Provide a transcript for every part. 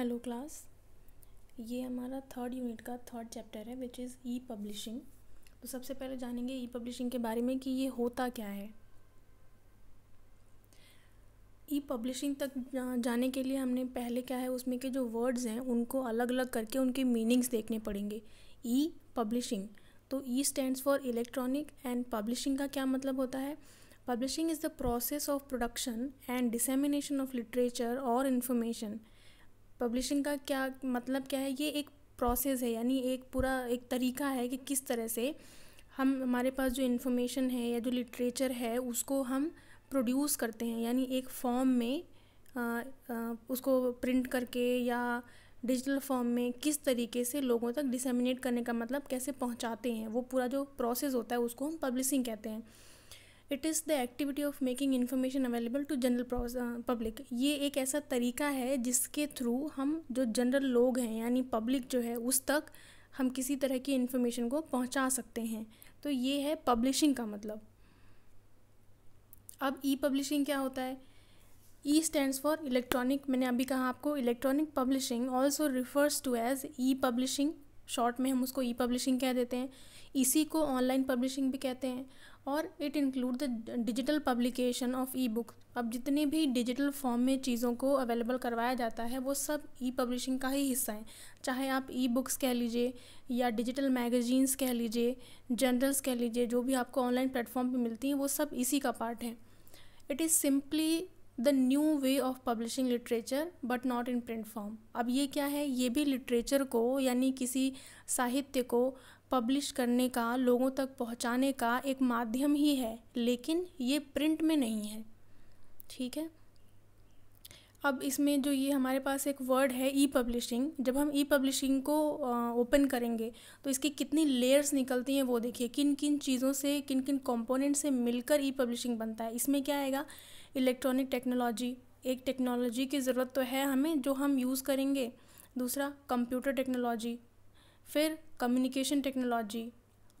hello class ये हमारा third unit का थर्ड चैप्टर है विच इज़ ई पब्लिशिंग तो सबसे पहले जानेंगे ई पब्लिशिंग के बारे में कि ये होता क्या है ई पब्लिशिंग तक जाने के लिए हमने पहले क्या है उसमें के जो वर्ड्स हैं उनको अलग अलग करके उनके मीनिंग्स देखने पड़ेंगे ई पब्लिशिंग तो E stands for electronic and publishing का क्या मतलब होता है publishing is the process of production and dissemination of literature और इन्फॉर्मेशन पब्लिशिंग का क्या मतलब क्या है ये एक प्रोसेस है यानी एक पूरा एक तरीका है कि किस तरह से हम हमारे पास जो इन्फॉर्मेशन है या जो लिटरेचर है उसको हम प्रोड्यूस करते हैं यानी एक फॉर्म में आ, आ, उसको प्रिंट करके या डिजिटल फॉर्म में किस तरीके से लोगों तक डिसेमिनेट करने का मतलब कैसे पहुंचाते हैं वो पूरा जो प्रोसेस होता है उसको हम पब्लिशिंग कहते हैं it is the activity of making information available to general public ये एक ऐसा तरीका है जिसके थ्रू हम जो जनरल लोग हैं यानी पब्लिक जो है उस तक हम किसी तरह की इन्फॉर्मेशन को पहुंचा सकते हैं तो ये है पब्लिशिंग का मतलब अब ई पब्लिशिंग क्या होता है ई स्टैंड्स फॉर इलेक्ट्रॉनिक मैंने अभी कहा आपको electronic publishing also refers to as E publishing short में हम उसको ई पब्लिशिंग कह देते हैं इसी को ऑनलाइन पब्लिशिंग भी कहते हैं और it include the digital publication of E book अब जितने भी डिजिटल फॉर्म में चीज़ों को अवेलेबल करवाया जाता है वो सब ई पब्लिशिंग का ही हिस्सा है चाहे आप ई बुक्स कह लीजिए या डिजिटल मैगजीन्स कह लीजिए जर्नल्स कह लीजिए जो भी आपको ऑनलाइन प्लेटफॉर्म पर मिलती हैं वो सब इसी का पार्ट है it is simply the new way of publishing literature but not in print form अब ये क्या है ये भी लिटरेचर को यानी किसी साहित्य को पब्लिश करने का लोगों तक पहुंचाने का एक माध्यम ही है लेकिन ये प्रिंट में नहीं है ठीक है अब इसमें जो ये हमारे पास एक वर्ड है ई पब्लिशिंग जब हम ई पब्लिशिंग को ओपन करेंगे तो इसकी कितनी लेयर्स निकलती हैं वो देखिए किन किन चीज़ों से किन किन कंपोनेंट से मिलकर ई पब्लिशिंग बनता है इसमें क्या आएगा इलेक्ट्रॉनिक टेक्नोलॉजी एक टेक्नोलॉजी की ज़रूरत तो है हमें जो हम यूज़ करेंगे दूसरा कंप्यूटर टेक्नोलॉजी फिर कम्युनिकेशन टेक्नोलॉजी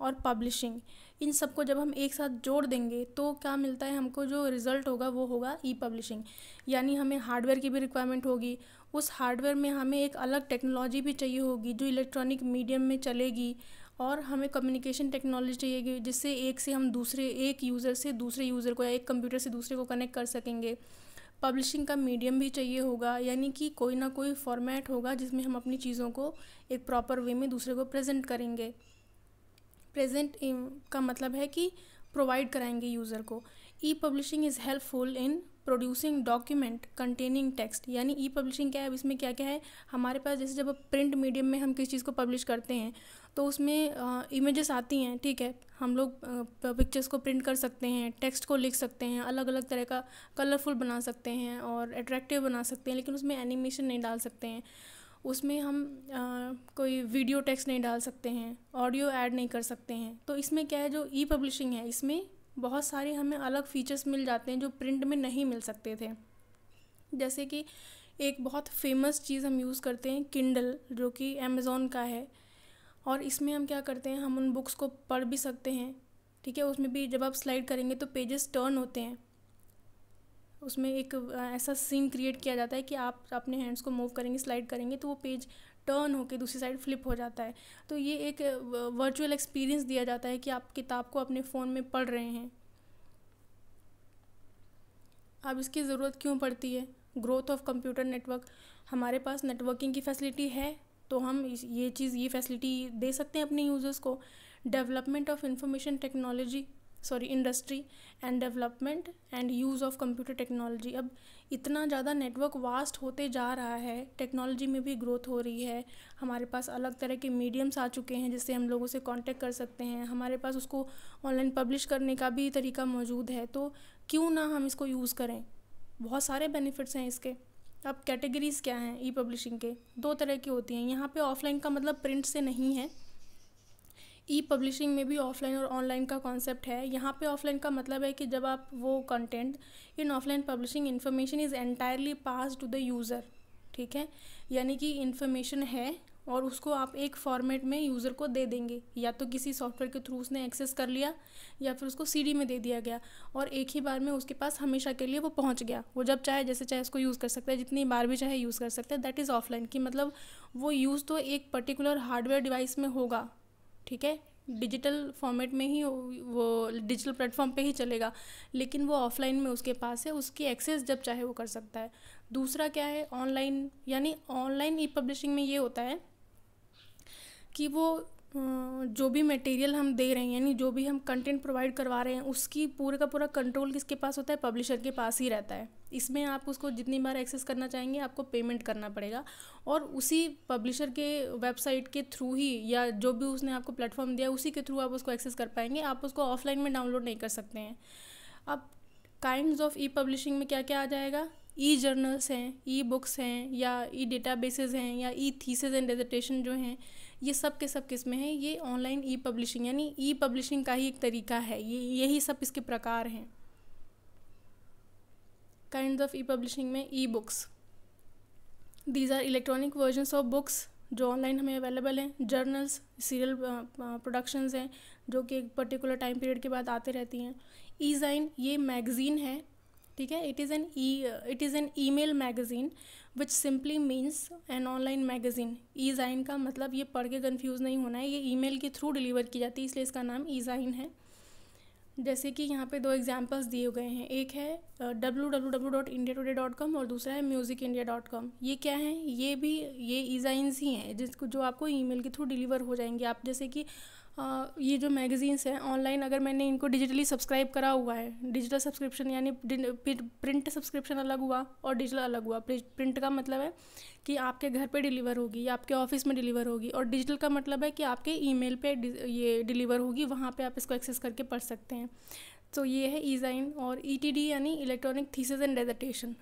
और पब्लिशिंग इन सबको जब हम एक साथ जोड़ देंगे तो क्या मिलता है हमको जो रिज़ल्ट होगा वो होगा ई पब्लिशिंग यानी हमें हार्डवेयर की भी रिक्वायरमेंट होगी उस हार्डवेयर में हमें एक अलग टेक्नोलॉजी भी चाहिए होगी जो इलेक्ट्रॉनिक मीडियम में चलेगी और हमें कम्युनिकेशन टेक्नोलॉजी चाहिए जिससे एक से हम दूसरे एक यूज़र से दूसरे यूज़र को या एक कंप्यूटर से दूसरे को कनेक्ट कर सकेंगे पब्लिशिंग का मीडियम भी चाहिए होगा यानी कि कोई ना कोई फॉर्मेट होगा जिसमें हम अपनी चीज़ों को एक प्रॉपर वे में दूसरे को प्रेजेंट करेंगे प्रेजेंट का मतलब है कि प्रोवाइड कराएंगे यूज़र को E publishing is helpful in producing document containing text यानी ई पब्लिशिंग क्या है अब इसमें क्या क्या है हमारे पास जैसे जब प्रिंट मीडियम में हम किसी चीज़ को पब्लिश करते हैं तो उसमें इमेजेस आती हैं ठीक है हम लोग पिक्चर्स को प्रिंट कर सकते हैं टेक्स्ट को लिख सकते हैं अलग अलग तरह का कलरफुल बना सकते हैं और अट्रैक्टिव बना सकते हैं लेकिन उसमें एनिमेशन नहीं डाल सकते हैं उसमें हम आ, कोई वीडियो टेक्स्ट नहीं डाल सकते हैं ऑडियो ऐड नहीं कर सकते हैं तो इसमें क्या है जो ई पब्लिशिंग है इसमें बहुत सारे हमें अलग फीचर्स मिल जाते हैं जो प्रिंट में नहीं मिल सकते थे जैसे कि एक बहुत फेमस चीज़ हम यूज़ करते हैं किंडल जो कि अमेज़ोन का है और इसमें हम क्या करते हैं हम उन बुक्स को पढ़ भी सकते हैं ठीक है उसमें भी जब आप स्लाइड करेंगे तो पेजेस टर्न होते हैं उसमें एक ऐसा सीन क्रिएट किया जाता है कि आप अपने हैंड्स को मूव करेंगे स्लाइड करेंगे तो वो पेज टर्न होकर दूसरी साइड फ्लिप हो जाता है तो ये एक वर्चुअल एक्सपीरियंस दिया जाता है कि आप किताब को अपने फ़ोन में पढ़ रहे हैं अब इसकी ज़रूरत क्यों पड़ती है ग्रोथ ऑफ कंप्यूटर नेटवर्क हमारे पास नेटवर्किंग की फैसिलिटी है तो हम ये चीज़ ये फैसिलिटी दे सकते हैं अपने यूज़र्स को development of information technology sorry industry and development and use of computer technology अब इतना ज़्यादा नेटवर्क वास्ट होते जा रहा है टेक्नोलॉजी में भी ग्रोथ हो रही है हमारे पास अलग तरह के मीडियम्स आ चुके हैं जिससे हम लोगों से कांटेक्ट कर सकते हैं हमारे पास उसको ऑनलाइन पब्लिश करने का भी तरीका मौजूद है तो क्यों ना हम इसको यूज़ करें बहुत सारे बेनिफिट्स हैं इसके अब कैटेगरीज़ क्या हैं ई पब्लिशिंग के दो तरह की होती हैं यहाँ पे ऑफलाइन का मतलब प्रिंट से नहीं है ई पब्लिशिंग में भी ऑफलाइन और ऑनलाइन का कॉन्सेप्ट है यहाँ पे ऑफलाइन का मतलब है कि जब आप वो content in offline publishing information is entirely pass to the user ठीक है यानी कि इन्फॉर्मेशन है और उसको आप एक फॉर्मेट में यूज़र को दे देंगे या तो किसी सॉफ्टवेयर के थ्रू उसने एक्सेस कर लिया या फिर उसको सीडी में दे दिया गया और एक ही बार में उसके पास हमेशा के लिए वो पहुंच गया वो जब चाहे जैसे चाहे उसको यूज़ कर सकता है जितनी बार भी चाहे यूज़ कर सकता है दैट इज़ ऑफलाइन कि मतलब वो यूज़ तो एक पर्टिकुलर हार्डवेयर डिवाइस में होगा ठीक है डिजिटल फॉर्मेट में ही वो डिजिटल प्लेटफॉर्म पे ही चलेगा लेकिन वो ऑफलाइन में उसके पास है उसकी एक्सेस जब चाहे वो कर सकता है दूसरा क्या है ऑनलाइन यानी ऑनलाइन ई पब्लिशिंग में ये होता है कि वो जो भी मटेरियल हम दे रहे हैं यानी जो भी हम कंटेंट प्रोवाइड करवा रहे हैं उसकी पूरे का पूरा कंट्रोल किसके पास होता है पब्लिशर के पास ही रहता है इसमें आप उसको जितनी बार एक्सेस करना चाहेंगे आपको पेमेंट करना पड़ेगा और उसी पब्लिशर के वेबसाइट के थ्रू ही या जो भी उसने आपको प्लेटफॉर्म दिया उसी के थ्रू आप उसको एक्सेस कर पाएंगे आप उसको ऑफलाइन में डाउनलोड नहीं कर सकते हैं अब काइंड ऑफ ई पब्लिशिंग में क्या क्या आ जाएगा ई जर्नल्स हैं ई बुक्स हैं या ई डेटा हैं या ई थीसेज एंड डेजिटेशन जो हैं ये सब के सब किस में है ये ऑनलाइन ई पब्लिशिंग यानी ई पब्लिशिंग का ही एक तरीका है ये यही सब इसके प्रकार हैं काइंड ऑफ ई पब्लिशिंग में E books these are electronic version of books जो ऑनलाइन हमें अवेलेबल हैं जर्नल्स सीरियल प्रोडक्शंस हैं जो कि एक पर्टिकुलर टाइम पीरियड के बाद आते रहती हैं ई जाइन ये मैगज़ीन है ठीक है it is an E it is an email magazine which simply means an online magazine ezine का मतलब ये पढ़ के कन्फ्यूज़ नहीं होना है ये मेल के थ्रू डिलीवर की जाती है इसलिए इसका नाम ई ज़ाइन है जैसे कि यहाँ पे दो एग्जांपल्स दिए गए हैं एक है W W W dot India Today dot com और दूसरा है म्यूज़िक इंडिया डॉट कॉम ये क्या है ये भी ये ईजाइंस ही हैं जिसको जो आपको ईमेल के थ्रू डिलीवर हो जाएंगे आप जैसे कि ये जो मैगज़ीन्स हैं ऑनलाइन अगर मैंने इनको डिजिटली सब्सक्राइब करा हुआ है डिजिटल सब्सक्रिप्शन यानी प्रिंट सब्सक्रिप्शन अलग हुआ और डिजिटल अलग हुआ प्रिंट का मतलब है कि आपके घर पे डिलीवर होगी या आपके ऑफिस में डिलीवर होगी और डिजिटल का मतलब है कि आपके ईमेल पे ये डिलीवर होगी वहाँ पे आप इसको एक्सेस करके पढ़ सकते हैं तो ये है ईजाइन और ई e यानी इलेक्ट्रॉनिक थीसेज एंड डेजर्टेशन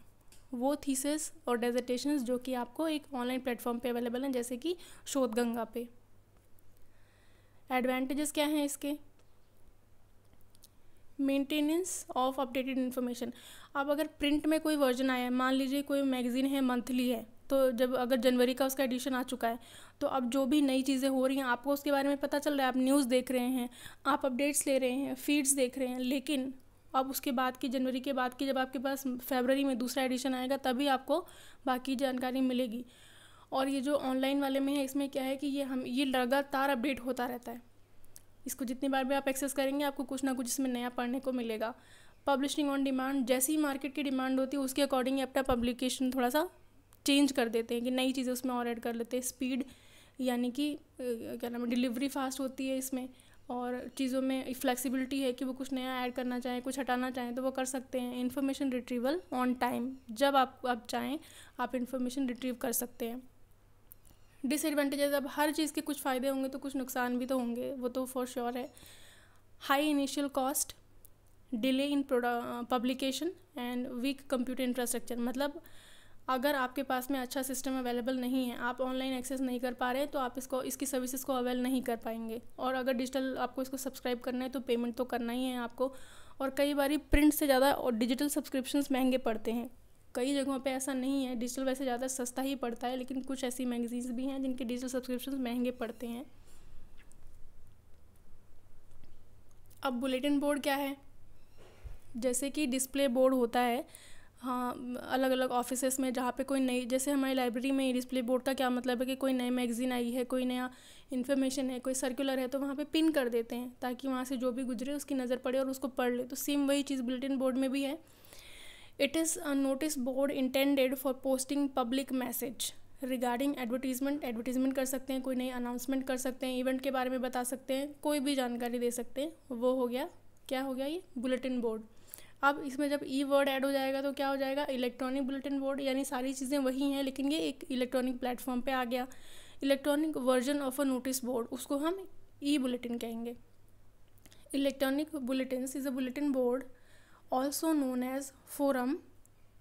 वो थीसेस और डेजर्टेशन जो कि आपको एक ऑनलाइन प्लेटफॉर्म पे अवेलेबल हैं जैसे कि शोध गंगा पे एडवांटेजेस क्या हैं इसके मेंटेनेंस ऑफ अपडेटेड इन्फॉर्मेशन अब अगर प्रिंट में कोई वर्जन आया है मान लीजिए कोई मैगज़ीन है मंथली है तो जब अगर जनवरी का उसका एडिशन आ चुका है तो अब जो भी नई चीज़ें हो रही हैं आपको उसके बारे में पता चल रहा है आप न्यूज़ देख रहे हैं आप अपडेट्स ले रहे हैं फीड्स देख रहे हैं लेकिन अब उसके बाद की जनवरी के बाद की जब आपके पास फेबररी में दूसरा एडिशन आएगा तभी आपको बाकी जानकारी मिलेगी और ये जो ऑनलाइन वाले में है इसमें क्या है कि ये हम ये लगातार अपडेट होता रहता है इसको जितनी बार भी आप एक्सेस करेंगे आपको कुछ ना कुछ इसमें नया पढ़ने को मिलेगा पब्लिशिंग ऑन डिमांड जैसी मार्केट की डिमांड होती है उसके अकॉर्डिंग अपना पब्लिकेशन थोड़ा सा चेंज कर देते हैं कि नई चीज़ें उसमें और ऐड कर लेते हैं स्पीड यानी कि क्या नाम है डिलीवरी फास्ट होती है इसमें और चीज़ों में फ्लेक्सिबिलिटी है कि वो कुछ नया ऐड करना चाहें कुछ हटाना चाहें तो वो कर सकते हैं इन्फॉर्मेशन रिट्रीवल ऑन टाइम जब आप आप चाहें आप इन्फॉर्मेशन रिट्रीव कर सकते हैं डिसएडवांटेजेस अब हर चीज़ के कुछ फ़ायदे होंगे तो कुछ नुकसान भी तो होंगे वो तो फॉर श्योर है high initial cost delay in publication and weak computer infrastructure मतलब अगर आपके पास में अच्छा सिस्टम अवेलेबल नहीं है आप ऑनलाइन एक्सेस नहीं कर पा रहे तो आप इसको इसकी सर्विसेज को अवेल नहीं कर पाएंगे और अगर डिजिटल आपको इसको सब्सक्राइब करना है तो पेमेंट तो करना ही है आपको और कई बार प्रिंट से ज़्यादा और डिजिटल सब्सक्रिप्शन महंगे पड़ते हैं कई जगहों पे ऐसा नहीं है डिजिटल वैसे ज़्यादा सस्ता ही पड़ता है लेकिन कुछ ऐसी मैगजीन्स भी हैं जिनके डिजिटल सब्सक्रिप्शन महंगे पड़ते हैं अब बुलेटिन बोर्ड क्या है जैसे कि डिस्प्ले बोर्ड होता है हाँ अलग अलग ऑफिसेस में जहाँ पे कोई नई जैसे हमारी लाइब्रेरी में डिस्प्ले बोर्ड का क्या मतलब है कि कोई नई मैगज़ीन आई है कोई नया इन्फॉर्मेशन है कोई सर्कुलर है तो वहाँ पे पिन कर देते हैं ताकि वहाँ से जो भी गुजरे उसकी नज़र पड़े और उसको पढ़ ले तो सेम वही चीज़ बुलेटिन बोर्ड में भी है it is a notice board intended for posting public message regarding advertisement advertisement कर सकते हैं कोई नई अनाउंसमेंट कर सकते हैं इवेंट के बारे में बता सकते हैं कोई भी जानकारी दे सकते हैं वो हो गया क्या हो गया ये बुलेटिन बोर्ड अब इसमें जब ई वर्ड ऐड हो जाएगा तो क्या हो जाएगा इलेक्ट्रॉनिक बुलेटिन बोर्ड यानी सारी चीज़ें वही हैं लेकिन ये एक इलेक्ट्रॉनिक प्लेटफॉर्म पे आ गया electronic version of a notice board उसको हम ई e बुलेटिन कहेंगे electronic bulletin is a bulletin board also known as forum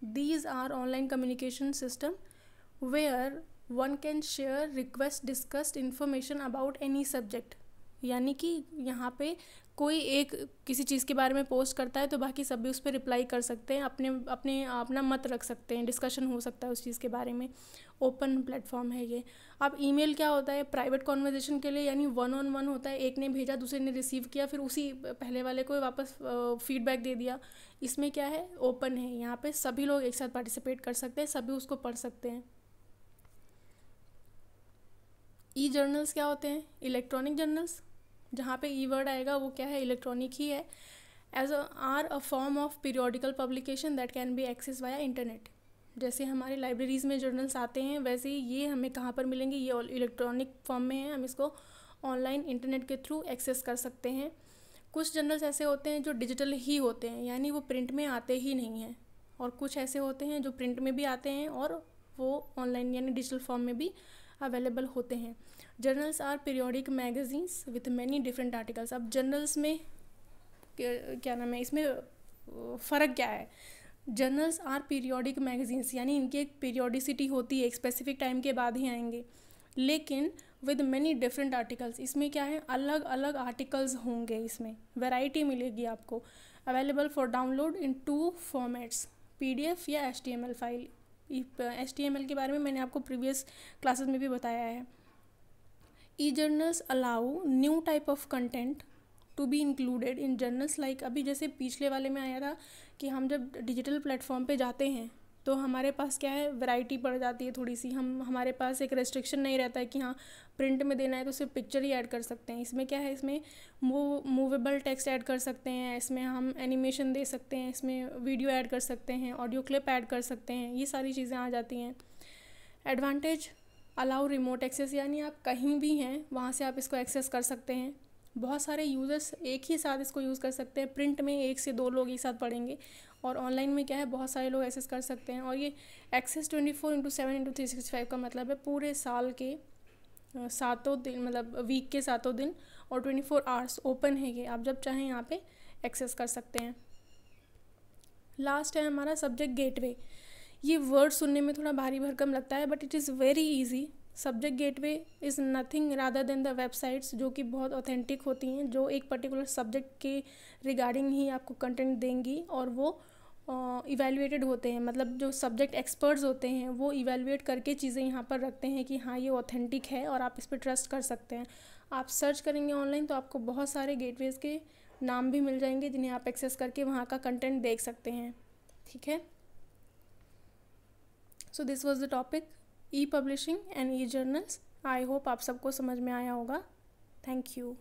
these are online communication system where one can share request discussed information about any subject यानी कि यहाँ पे कोई एक किसी चीज़ के बारे में पोस्ट करता है तो बाकी सब भी उस पर रिप्लाई कर सकते हैं अपने अपने अपना मत रख सकते हैं डिस्कशन हो सकता है उस चीज़ के बारे में ओपन प्लेटफॉर्म है ये अब ईमेल क्या होता है प्राइवेट कॉन्वर्जेशन के लिए यानी वन ऑन वन होता है एक ने भेजा दूसरे ने रिसीव किया फिर उसी पहले वाले को वापस फीडबैक दे दिया इसमें क्या है ओपन है यहाँ पे सभी लोग एक साथ पार्टिसिपेट कर सकते हैं सभी उसको पढ़ सकते हैं ई जर्नल्स क्या होते हैं इलेक्ट्रॉनिक जर्नल्स जहाँ पे ई वर्ड आएगा वो क्या है इलेक्ट्रॉनिक ही है एज are a form of periodical publication that can be access via internet जैसे हमारे लाइब्रेरीज़ में जर्नल्स आते हैं वैसे ही ये हमें कहाँ पर मिलेंगे ये इलेक्ट्रॉनिक फॉर्म में है हम इसको ऑनलाइन इंटरनेट के थ्रू एक्सेस कर सकते हैं कुछ जर्नल्स ऐसे होते हैं जो डिजिटल ही होते हैं यानी वो प्रिंट में आते ही नहीं हैं और कुछ ऐसे होते हैं जो प्रिंट में भी आते हैं और वो ऑनलाइन यानी डिजिटल फॉर्म में भी अवेलेबल होते हैं journals are periodic magazines with many different articles अब जर्नल्स में क्या नाम है इसमें फ़र्क क्या है जर्नल्स आर पीरियोडिक मैगजीन्स यानी इनकी एक पीरियोडिसिटी होती है एक स्पेसिफिक टाइम के बाद ही आएंगे लेकिन विद मैनी डिफरेंट आर्टिकल्स इसमें क्या है अलग अलग आर्टिकल्स होंगे इसमें वेराइटी मिलेगी आपको available for download in two formats F या एल फाइल एल के बारे में मैंने आपको प्रीवियस क्लासेस में भी बताया है e journals allow new type of content to be included in journals like अभी जैसे पिछले वाले में आया था कि हम जब डिजिटल प्लेटफॉर्म पे जाते हैं तो हमारे पास क्या है वैरायटी पड़ जाती है थोड़ी सी हम हमारे पास एक रेस्ट्रिक्शन नहीं रहता है कि हाँ प्रिंट में देना है तो सिर्फ पिक्चर ही ऐड कर सकते हैं इसमें क्या है इसमें वो मूवेबल टेक्स्ट ऐड कर सकते हैं इसमें हम एनिमेशन दे सकते हैं इसमें वीडियो ऐड कर सकते हैं ऑडियो क्लिप ऐड कर सकते हैं ये सारी चीज़ें आ जाती हैं एडवांटेज अलाउ रिमोट एक्सेस यानी आप कहीं भी हैं वहाँ से आप इसको एक्सेस कर सकते हैं बहुत सारे यूज़र्स एक ही साथ इसको यूज़ कर सकते हैं प्रिंट में एक से दो लोग एक साथ पढ़ेंगे और ऑनलाइन में क्या है बहुत सारे लोग एक्सेस कर सकते हैं और ये access twenty four into seven into three sixty five का मतलब है पूरे साल के सातों दिन मतलब वीक के सातों दिन और ट्वेंटी फोर आवर्स ओपन है ये आप जब चाहें यहाँ पे एक्सेस कर सकते हैं लास्ट है हमारा सब्जेक्ट गेटवे ये वर्ड सुनने में थोड़ा भारी भरकम लगता है but it is very easy subject gateway is nothing rather than the websites जो कि बहुत ऑथेंटिक होती हैं जो एक पर्टिकुलर सब्जेक्ट के रिगार्डिंग ही आपको कंटेंट देंगी और वो इवेलुएटेड uh, होते हैं मतलब जो सब्जेक्ट एक्सपर्ट्स होते हैं वो इवेलुएट करके चीज़ें यहाँ पर रखते हैं कि हाँ ये ऑथेंटिक है और आप इस पर ट्रस्ट कर सकते हैं आप सर्च करेंगे ऑनलाइन तो आपको बहुत सारे गेटवेज़ के नाम भी मिल जाएंगे जिन्हें आप एक्सेस करके वहाँ का कंटेंट देख सकते हैं ठीक है so this was the topic e publishing and e journals I hope आप सबको समझ में आया होगा थैंक यू